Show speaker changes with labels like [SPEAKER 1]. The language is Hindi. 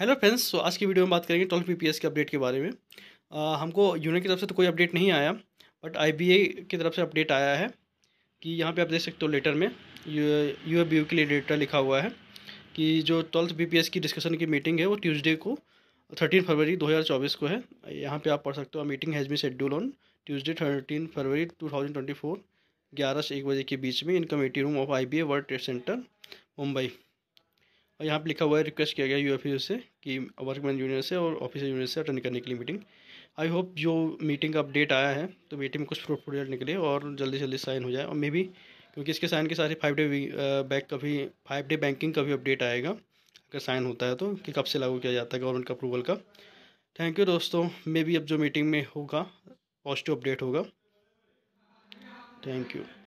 [SPEAKER 1] हेलो फ्रेंड्स तो आज की वीडियो में बात करेंगे ट्वेल्व एस के अपडेट के बारे में आ, हमको यूनियन की तरफ से तो कोई अपडेट नहीं आया बट ए की तरफ से अपडेट आया है कि यहाँ पे आप देख सकते हो लेटर में यू एफ के लिए डेटा लिखा हुआ है कि जो ट्वेल्थ बी की डिस्कशन की मीटिंग है वो ट्यूज़डे को थर्टीन फरवरी चौबीस को है यहाँ पर आप पढ़ सकते हो meeting has be schedule on Tuesday thirteen February two thousand twenty four ग्यारह से एक बजे के बीच में in committee room of I B World Trade Centre Mumbai और यहाँ पे लिखा हुआ है रिक्वेस्ट किया गया यू से कि वर्कमैन यूनियन से और ऑफिसर यूनियन से अटेंड करने के लिए मीटिंग आई होप जो मीटिंग का अपडेट आया है तो मीटिंग में कुछ प्रोटोकॉल निकले और जल्दी जल्दी साइन हो जाए और मे बी क्योंकि इसके साइन के साथ ही फाइव डे बैक का भी फाइव डे बैंकिंग का भी अपडेट आएगा अगर साइन होता है तो कि कब से लागू किया जाता है गवर्नमेंट का अप्रूवल का थैंक यू दोस्तों मे बी अब जो मीटिंग में होगा पॉजिटिव अपडेट होगा थैंक यू